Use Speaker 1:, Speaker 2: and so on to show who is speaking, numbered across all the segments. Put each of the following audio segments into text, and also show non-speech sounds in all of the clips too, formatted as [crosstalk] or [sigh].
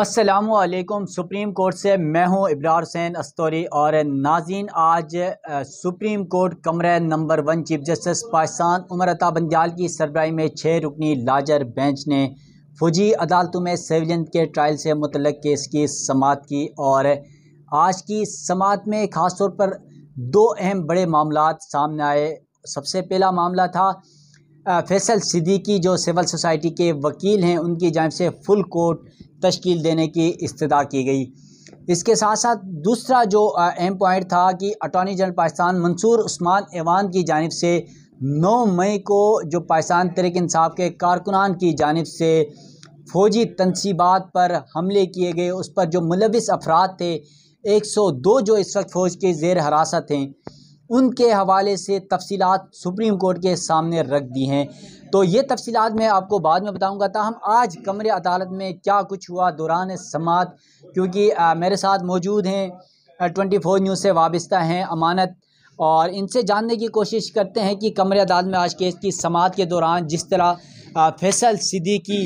Speaker 1: असलकुम supreme court से मैं हूं इब्रार हुसैन अस्तोरी और नाजीन आज सुप्रीम कोर्ट कमरे number one chief justice Pakistan Umar Ata Bandial की सरबराही में छः रुकनी लाजर बेंच ने फौजी अदालतों में सिविलियन के ट्रायल से मुतल केस की समात की और आज की समात में ख़ास तौर पर दो अहम बड़े मामला सामने आए सबसे पहला मामला था फैसल सिद्दीकी जो सिविल सोसाइटी के वकील हैं उनकी जानब से फुल कोर्ट तश्कील देने की इस्तः की गई इसके साथ साथ दूसरा जो अहम पॉइंट था कि अटॉर्नी जनरल पाकिस्तान मंसूर उस्मान एवान की जानब से 9 मई को जो पाकिस्तान तरीक इंसाफ के कारकुनान की जानब से फौजी तनसीबात पर हमले किए गए उस पर जो मुलविस अफराद थे 102 जो इस वक्त फ़ौज के जेर हरासत हैं उनके हवाले से तफसीत सुप्रीम कोर्ट के सामने रख दी हैं तो ये तफसीत मैं आपको बाद में बताऊँगा ताहम आज कमरे अदालत में क्या कुछ हुआ दौरान समात क्योंकि मेरे साथ मौजूद हैं ट्वेंटी फोर न्यूज़ से वाबस्ता हैं अमानत और इनसे जानने की कोशिश करते हैं कि कमरे अदालत में आज केस की समात के दौरान जिस तरह फैसल सिद्दीकी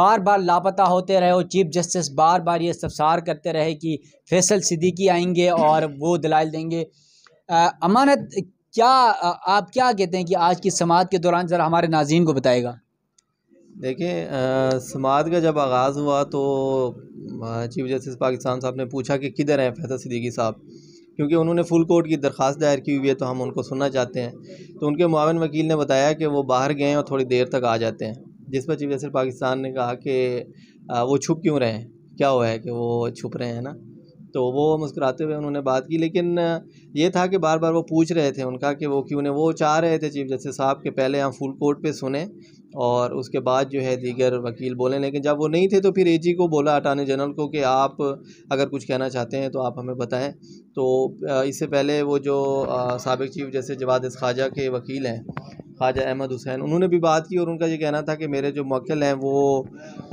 Speaker 1: बार बार लापता होते रहे और चीफ जस्टिस बार बार ये सफसार करते रहे कि फैसल सिद्दीकी आएंगे और वो दलाल देंगे अमानत क्या आप क्या कहते हैं कि आज की समात के दौरान ज़रा हमारे नाजीन को बताएगा
Speaker 2: देखिए समात का जब आगाज़ हुआ तो चीफ जस्टिस पाकिस्तान साहब ने पूछा कि किधर हैं फैसल सिद्दीकी साहब क्योंकि उन्होंने फुल कोर्ट की दरख्वास्त दायर की हुई है तो हम उनको सुनना चाहते हैं तो उनके मावन वकील ने बताया कि वो बाहर गए हैं और थोड़ी देर तक आ जाते हैं जिस पर चीफ जस्टिस पाकिस्तान ने कहा कि वो छुप क्यों रहे हैं क्या हुआ है कि वो छुप रहे हैं ना तो वो मुस्कुराते हुए उन्होंने बात की लेकिन ये था कि बार बार वो पूछ रहे थे उनका कि वो क्यों ने वो चाह रहे थे चीफ जस्टिस साहब के पहले हम फुल कोर्ट पे सुने और उसके बाद जो है दीगर वकील बोले लेकिन जब वो नहीं थे तो फिर एजी को बोला अटॉर्नी जनरल को कि आप अगर कुछ कहना चाहते हैं तो आप हमें बताएं तो इससे पहले वो जो सबक चीफ जस्टिस जवाद ख्वाजा के वकील हैं ख्वाजा अहमद हुसैन उन्होंने भी बात की और उनका ये कहना था कि मेरे जो मक्ल हैं वो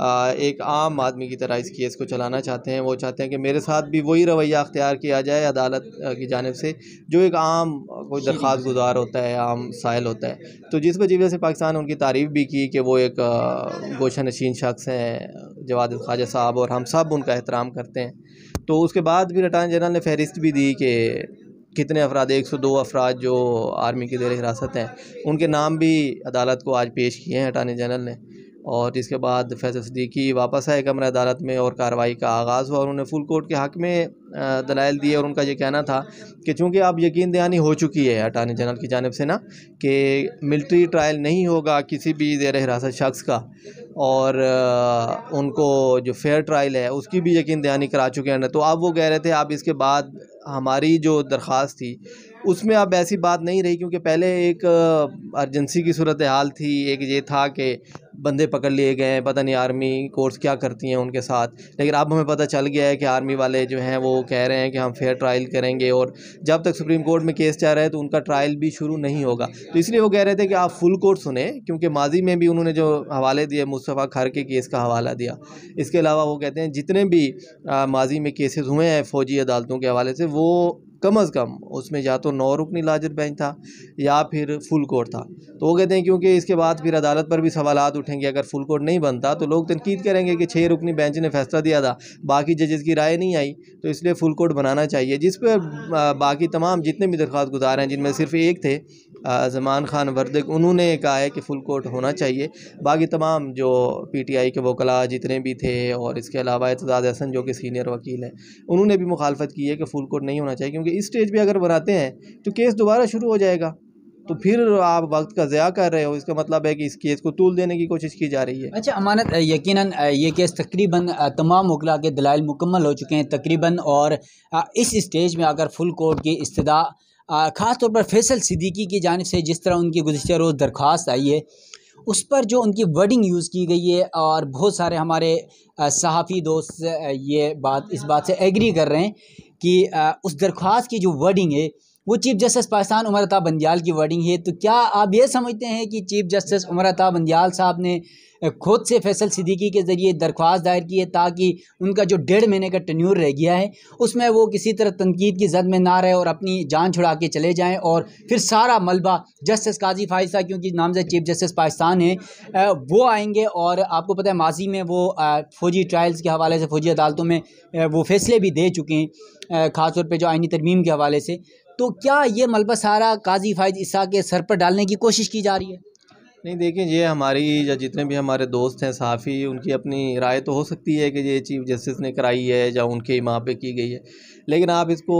Speaker 2: आ, एक आम आदमी की तरह इस केस को चलाना चाहते हैं वो चाहते हैं कि मेरे साथ भी वही रवैया अख्तियार किया जाए अदालत की जानब से जो एक आम कोई दरख्वास गुजार होता है आम साहल होता है तो जिस वजह से पाकिस्तान उनकी तारीफ़ भी की कि वो एक गोशा नशीन शख्स हैं जवाद ख्वाजा साहब और हम सब उनका एहतराम करते हैं तो उसके बाद भी रिटर्न जनरल ने फहरिस्त भी दी कि कितने अफराद एक सौ दो अफराद जो आर्मी के ज़ेर हिरासत हैं उनके नाम भी अदालत को आज पेश किए हैं अटारनी जनरल ने और इसके बाद फैज सदीकी वापस आए कमरा अदालत में और कार्रवाई का आगाज़ हुआ और उन्होंने फुल कोर्ट के हक़ में दलाइल दिए और उनका ये कहना था कि चूँकि अब यकीन दहानी हो चुकी है अटारनी जनरल की जानब से ना कि मिल्ट्री ट्रायल नहीं होगा किसी भी जेर हिरासत शख्स का और उनको जो फेयर ट्रायल है उसकी भी यकीन दहानी करा चुके हैं तो अब वो कह रहे थे अब इसके बाद हमारी जो दरख्वास्त थी उसमें अब ऐसी बात नहीं रही क्योंकि पहले एक अर्जेंसी की सूरत हाल थी एक ये था कि बंदे पकड़ लिए गए हैं पता नहीं आर्मी कोर्स क्या करती हैं उनके साथ लेकिन अब हमें पता चल गया है कि आर्मी वाले जो हैं वो कह रहे हैं कि हम फेयर ट्रायल करेंगे और जब तक सुप्रीम कोर्ट में केस जा रहा है तो उनका ट्रायल भी शुरू नहीं होगा तो इसलिए वो कह रहे थे कि आप फुल कोर्ट सुने क्योंकि माजी में भी उन्होंने जो हवाले दिए मुस्तफ़ा खर के केस का हवाला दिया इसके अलावा वो कहते हैं जितने भी माजी में केसेज हुए हैं फ़ौजी अदालतों के हवाले से वो कम अज़ कम उसमें या तो नौ रुकनी लाजर बेंच था या फिर फुल कोर्ट था तो वो कहते हैं क्योंकि इसके बाद फिर अदालत पर भी सवाल उठेंगे अगर फुल कोर्ट नहीं बनता तो लोग तनकीद करेंगे कि छः रुकनी बेंच ने फैसला दिया था बाकी जजेस की राय नहीं आई तो इसलिए फुल कोर्ट बनाना चाहिए जिस पर बाकी तमाम जितने भी दरख्वास्त गुजार हैं जिनमें सिर्फ एक थे जमान खान वर्दक उन्होंने कहा है कि फुल कोर्ट होना चाहिए बाकी तमाम जो पी टी आई के वकला जितने भी थे और इसके अलावा एतजाज़ हसन जो कि सीनियर वकील हैं उन्होंने भी मुखालफत की है कि फुल कोर्ट नहीं होना चाहिए क्योंकि इस स्टेज पर अगर बनाते हैं तो केस दोबारा शुरू हो जाएगा तो फिर आप वक्त का ज़्या कर रहे हो इसका मतलब है कि इस केस को तूल देने की कोशिश की जा रही है
Speaker 1: अच्छा अमानत यकीन ये केस तकरीबन तमाम वकला के दलाइल मुकम्मल हो चुके हैं तकरीबन और इस स्टेज में अगर फुल कोर्ट की इस्तः ख़ास तौर पर फैसल सिद्दीकी की जानब से जिस तरह उनकी गुज्त रोज़ दरख्वास्त आई है उस पर जो उनकी वर्डिंग यूज़ की गई है और बहुत सारे हमारे सहाफ़ी दोस्त ये बात इस बात से एग्री कर रहे हैं कि उस दरख्वास्त की जो वर्डिंग है वो चीफ जस्टिस पाकिस्तान उमरता बंदियाल की वर्डिंग है तो क्या आप ये समझते हैं कि चीफ जस्टिस उमरता बंदयाल बंदियाल साहब ने खुद से फैसल सिद्दीकी के ज़रिए दरख्वास्त दायर की है ताकि उनका जो डेढ़ महीने का टन्यूर रह गया है उसमें वो किसी तरह तनकीद की जद में ना रहे और अपनी जान छुड़ा के चले जाएँ और फिर सारा मलबा जस्टिस काजी फाइज क्योंकि नामजद चीफ जस्टिस पाकिस्तान है वो आएँगे और आपको पता है माजी में वो फौजी ट्रायल्स के हवाले से फौजी अदालतों में वो फैसले भी दे चुके हैं ख़ासतौर पर जो आइनी तरमीम के हवाले से तो क्या ये मलबा सारा काजी फाइज ईसा के सर पर डालने की कोशिश की जा रही है
Speaker 2: नहीं देखिए ये हमारी या जितने भी हमारे दोस्त हैं साफ़ी उनकी अपनी राय तो हो सकती है कि ये चीफ़ जस्टिस ने कराई है या उनके इमाम पे की गई है लेकिन आप इसको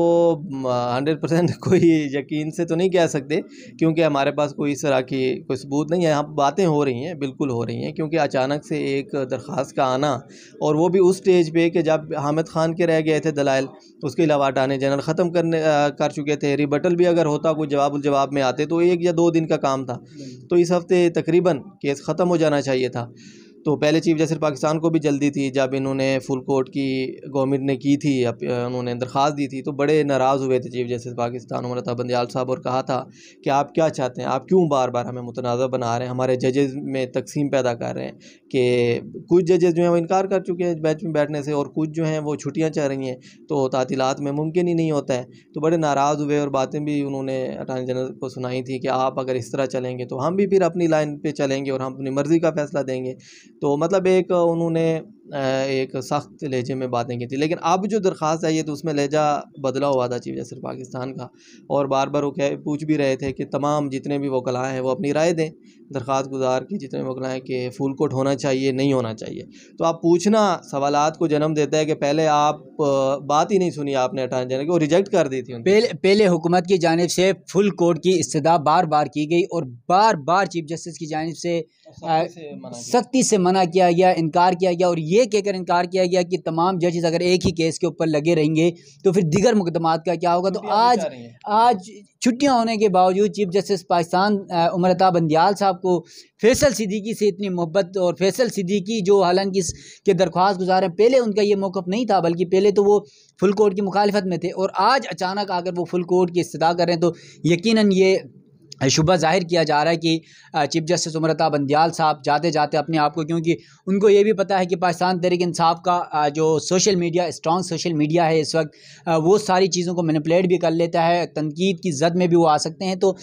Speaker 2: हंड्रेड परसेंट [laughs] कोई यकीन से तो नहीं कह सकते क्योंकि हमारे पास कोई इस तरह की कोई सबूत नहीं है यहाँ बातें हो रही हैं बिल्कुल हो रही हैं क्योंकि अचानक से एक दरख्वास्त का आना और वो भी उस स्टेज पर कि जब हामिद खान के रह गए थे दलाइल उसके अलावा अटाने जनरल ख़त्म करने कर चुके थे रिबटल भी अगर होता कोई जवाब जवाब में आते तो एक या दो दिन का काम था तो इस हफ़्ते तकरीबन केस ख़त्म हो जाना चाहिए था तो पहले चीफ जस्टिस पाकिस्तान को भी जल्दी थी जब इन्होंने फुल कोर्ट की गवर्नमेंट ने की थी उन्होंने दरख्वास्त दी थी तो बड़े नाराज़ हुए थे चीफ जस्टिस पाकिस्तान उमर बंदयाल साहब और कहा था कि आप क्या चाहते हैं आप क्यों बार बार हमें मुतनाज़ बना रहे हैं हमारे जजेज़ में तकसीम पैदा कर रहे हैं कि कुछ जजेज जो हैं वो इनकार कर चुके हैं बैच में बैठने से और कुछ जो हैं वो छुट्टियाँ चाह रही हैं तो तातीलात में मुमकिन ही नहीं होता है तो बड़े नाराज़ हुए और बातें भी उन्होंने अटारनी जनरल को सुनाई थी कि आप अगर इस तरह चलेंगे तो हम भी फिर अपनी लाइन पर चलेंगे और हम अपनी मर्ज़ी का फ़ैसला देंगे तो मतलब एक उन्होंने एक सख्त लहजे में बातें की थी लेकिन अब जो दरख्वास्त आई है तो उसमें लहजा बदला हुआ था चीफ जस्टिस पाकिस्तान का और बार बार वो कह पूछ भी रहे थे कि तमाम जितने भी वकलाएँ हैं वो अपनी राय दें दरख्वास्त गुजार के जितने वकलाएँ कि फूल कोट होना चाहिए नहीं होना चाहिए तो आप पूछना सवाल को जन्म देता है कि पहले आप बात ही नहीं सुनी आपने अठारह की वो रिजेक्ट कर दी थी पहले पहले हुकूमत की जानब से फुल कोर्ट की इस्तः बार बार की गई और बार बार चीफ जस्टिस की
Speaker 1: जानब से सख्ती से मना किया गया इनकार किया गया और ये कहकर इनकार किया गया कि तमाम जजेस अगर एक ही केस के ऊपर लगे रहेंगे तो फिर दिगर मुकदमात का क्या होगा तो आज आज छुट्टियां होने के बावजूद चीफ जस्टिस पाकिस्तान उमरता बंदियाल साहब को फैसल सिद्दीकी से इतनी मोहब्बत और फैसल सिद्दीकी जो हालांकि के दरख्वास्त गुजार हैं पहले उनका ये मौक़ नहीं था बल्कि पहले तो वो फुल कोर्ट की मुखालफत में थे और आज अचानक अगर वो फुल कोर्ट की इस्तः कर रहे हैं तो यकीन ये शुबा ज़ाहिर किया जा रहा है कि चीफ जस्टिस उम्रता बंदियाल साहब जाते जाते अपने आप को क्योंकि उनको ये भी पता है कि पाकिस्तान तहरीक इंसाफ का जो social media strong social media है इस वक्त वो सारी चीज़ों को मैनिपुलेट भी कर लेता है तनकीद की जद में भी वो आ सकते हैं तो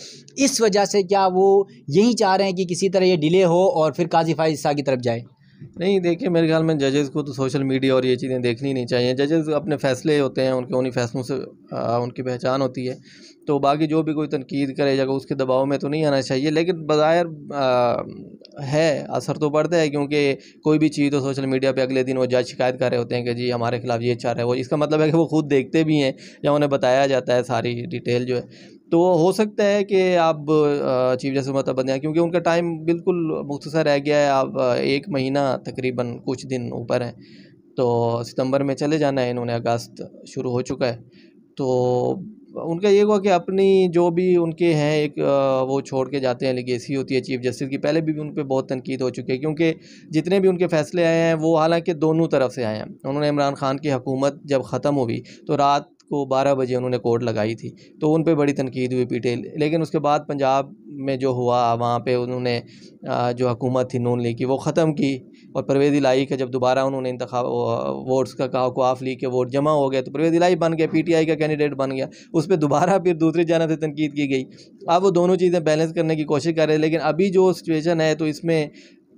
Speaker 1: इस वजह से क्या वो यही चाह रहे हैं कि किसी तरह ये डिले हो और फिर काजी फाइज की तरफ जाए
Speaker 2: नहीं देखिए मेरे ख्याल में जजेस को तो सोशल मीडिया और ये चीज़ें देखनी नहीं चाहिए जजेस अपने फैसले होते हैं उनके उन्हीं फैसलों से आ, उनकी पहचान होती है तो बाकी जो भी कोई तनकीद करे या उसके दबाव में तो नहीं आना चाहिए लेकिन बाहर है असर तो पड़ता है क्योंकि कोई भी चीज़ तो सोशल मीडिया पे अगले दिन वो जज शिकायत कर रहे होते हैं कि जी हमारे खिलाफ ये चाह रहे है वो इसका मतलब है कि वो खुद देखते भी हैं या उन्हें बताया जाता है सारी डिटेल जो है तो हो सकता है कि आप चीफ जस्टिस मतलब बन क्योंकि उनका टाइम बिल्कुल मुख्तसर रह गया है आप एक महीना तकरीबन कुछ दिन ऊपर हैं तो सितंबर में चले जाना है इन्होंने अगस्त शुरू हो चुका है तो उनका ये हुआ कि अपनी जो भी उनके हैं एक वो छोड़ के जाते हैं ऐसी होती है चीफ जस्टिस की पहले भी, भी उन पर बहुत तनकीद हो चुकी है क्योंकि जितने भी उनके फैसले आए हैं वो हालांकि दोनों तरफ से आए हैं उन्होंने इमरान खान की हुकूमत जब ख़त्म हुई तो रात को बारह बजे उन्होंने कोर्ट लगाई थी तो उन पर बड़ी तनकीद हुई पीटे लेकिन उसके बाद पंजाब में जो हुआ वहाँ पर उन्होंने जो हकूमत थी नून लीग की वो ख़त्म की और परवेज़ इलाही का जब दोबारा उन्होंने इंतखा वोट्स का कहा आफ ली के वोट जमा हो गए तो परवेज़ इलाई बन गया पी टी आई का कैंडिडेट बन गया उस पर दोबारा फिर दूसरी जानब से तनकीद की गई अब वो दोनों चीज़ें बैलेंस करने की कोशिश कर रहे हैं लेकिन अभी जो सिचुएशन है तो इसमें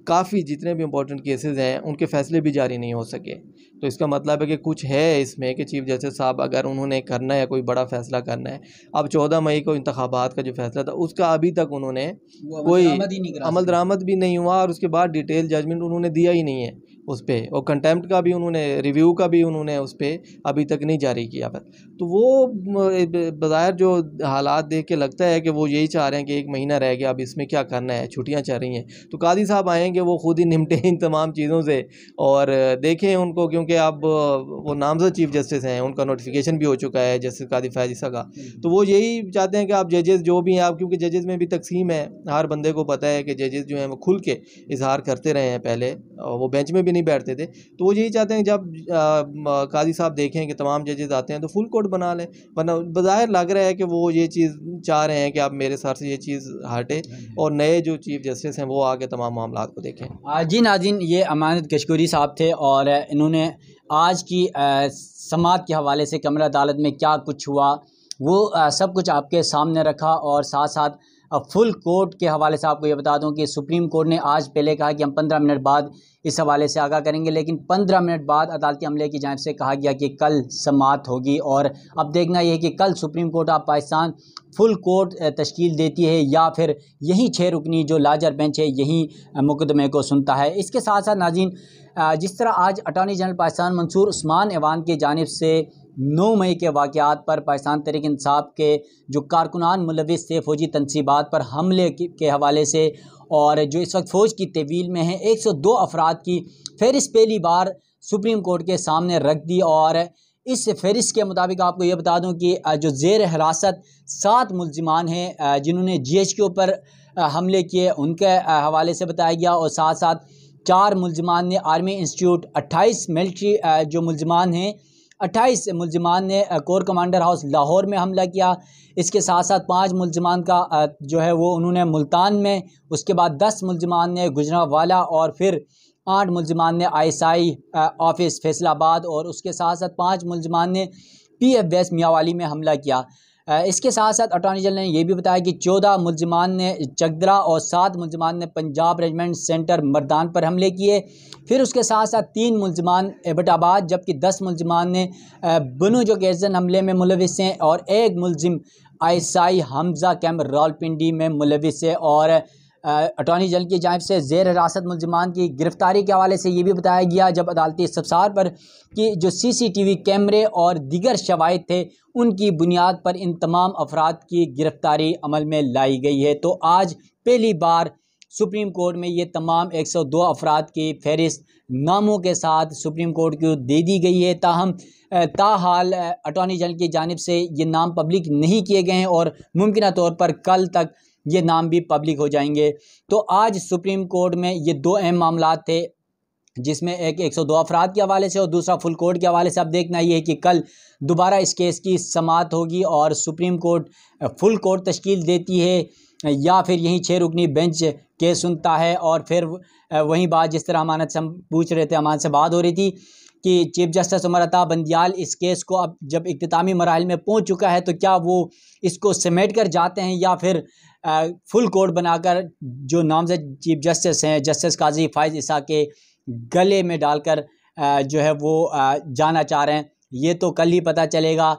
Speaker 2: काफ़ी जितने भी इंपॉर्टेंट केसेज़ हैं उनके फ़ैसले भी जारी नहीं हो सके तो इसका मतलब है कि कुछ है इसमें कि चीफ जस्टिस साहब अगर उन्होंने करना है कोई बड़ा फ़ैसला करना है अब चौदह मई को इंतबात का जो फैसला था उसका अभी तक उन्होंने कोई अमल दरामद भी नहीं हुआ और उसके बाद डिटेल जजमेंट उन्होंने दिया ही नहीं है उस पर और कंटेम्प्ट का भी उन्होंने रिव्यू का भी उन्होंने उस पर अभी तक नहीं जारी किया तो वो बाहर जो हालात देख के लगता है कि वो यही चाह रहे हैं कि एक महीना रह गया अब इसमें क्या करना है छुट्टियाँ चाह रही हैं तो कादी साहब आएँगे वो खुद ही निमटें इन तमाम चीज़ों से और देखें उनको क्योंकि क्योंकि अब वो नामजद चीफ जस्टिस हैं उनका नोटिफिकेशन भी हो चुका है जस्टिस कादी फैजिसा का तो वो यही चाहते हैं कि आप जजेस जो भी हैं आप क्योंकि जजेस में भी तकसीम है हर बंदे को पता है कि जजेस जो हैं वो खुल के इजहार करते रहे हैं पहले वो बेंच में भी नहीं बैठते थे तो वो यही चाहते हैं जब काजी साहब देखें कि तमाम जजेस आते हैं तो फुल कोर्ट बना लें वरना बाहर लग रहा है कि वो ये चीज़ चाह रहे हैं कि आप मेरे सर से ये चीज़ हटे और नए जो चीफ जस्टिस हैं वो आके तमाम मामला को देखें
Speaker 1: जी नाजिन ये अमानत कशकोरी साहब थे और इन्होंने आज की समात के हवाले से कमरा अदालत में क्या कुछ हुआ वो सब कुछ आपके सामने रखा और साथ साथ अब फुल कोर्ट के हवाले से आपको ये बता दूं कि सुप्रीम कोर्ट ने आज पहले कहा कि हम पंद्रह मिनट बाद इस हवाले से आगाह करेंगे लेकिन पंद्रह मिनट बाद अदालती अमले की जानब से कहा गया कि कल समात होगी और अब देखना यह है कि कल supreme court of Pakistan full court तश्कील देती है या फिर यही छः रुकनी जो लाजर बेंच है यहीं मुकदमे को सुनता है इसके साथ साथ नाजीन जिस तरह आज अटॉर्नी जनरल पाकिस्तान मंसूर उस्मान एवान की जानब से नौ मई के वाकत पर पाकिस्तान तरीक इंसाफ के जो कारकुनान मुलविस थे फ़ौजी तनसीबात पर हमले के हवाले से और जो इस वक्त फ़ौज की तवील में है एक सौ दो अफराद की फहरिस्त पहली बार सुप्रीम कोर्ट के सामने रख दी और इस फहरिस के मुताबिक आपको ये बता दूँ कि जो जेर हिरासत सात मुलजमान हैं जिन्होंने जी एच के ऊपर हमले किए उनके हवाले से बताया गया और साथ साथ चार मुलजमान ने आर्मी इंस्टीट्यूट अट्ठाईस मिल्ट्री जो मुलजमान हैं अट्ठाईस मुलजमान ने कोर कमांडर हाउस लाहौर में हमला किया इसके साथ साथ पाँच मुलजमान का जो है वो उन्होंने मुल्तान में उसके बाद दस मुलजमान ने गुजरावाला और फिर आठ मुलजमान ने आई आई ऑफिस फैसलाबाद और उसके साथ साथ पाँच मुलजमान ने पी एफ बेस मियावाली में हमला किया इसके साथ साथ अटॉर्नी जनरल ने यह भी बताया कि चौदह मुलजमान ने चगदरा और सात मुलजमान ने पंजाब रेजिमेंट सेंटर मरदान पर हमले किए फिर उसके साथ साथ तीन मुलजमान एबटाबाद जबकि दस मुलजमान ने बनु जो गैजन हमले में मुलविस हैं और एक मुलजिम आईसाई हमजा कैम्प रावलपिंडी में मुलविस है और अटॉर्नी जनरल की जानब से जेर हिरासत मुलजमान की गिरफ़्तारी के हवाले से ये भी बताया गया जब अदालती इस्तफसार पर कि जो सी सी टी वी कैमरे और दीगर शवाद थे उनकी बुनियाद पर इन तमाम अफराद की गिरफ़्तारी अमल में लाई गई है तो आज पहली बार सुप्रीम कोर्ट में ये तमाम एक सौ दो अफराद की फहरिस्त नामों के साथ सुप्रीम कोर्ट को दे दी गई है ताहम ताहाल अटॉर्नी जनरल की जानब से ये नाम पब्लिक नहीं किए गए हैं और मुमकिन तौर पर कल तक ये नाम भी पब्लिक हो जाएंगे तो आज सुप्रीम कोर्ट में ये दो अहम मामला थे जिसमें एक एक सौ दो अफराद के हवाले से और दूसरा फुल कोर्ट के हवाले से अब देखना ये है कि कल दोबारा इस केस की समात होगी और सुप्रीम कोर्ट फुल कोर्ट तश्कील देती है या फिर यहीं छः रुकनी बेंच केस सुनता है और फिर वहीं बात जिस तरह अमानत से हम पूछ रहे थे अमानत से बात हो रही थी कि चीफ जस्टिस उमर अता बंदियाल इस केस को अब जब इख्तामी मराहल में पहुंच चुका है तो क्या वो इसको समेट कर जाते हैं या फिर आ, फुल कोर्ट बनाकर जो नामजद चीफ जस्टिस हैं जस्टिस काजी फायज इसा के गले में डालकर जो है वो आ, जाना चाह रहे हैं ये तो कल ही पता चलेगा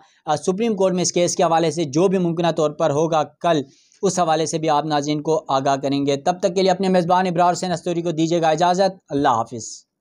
Speaker 1: सुप्रीम कोर्ट में इस केस के हवाले से जो भी मुमकिन तौर पर होगा कल उस हवाले से भी आप नाजीन को आगाह करेंगे तब तक के लिए अपने मेज़बान इब्रार हुसैन अस्तूरी को दीजिएगा इजाज़त अल्लाह हाफिज़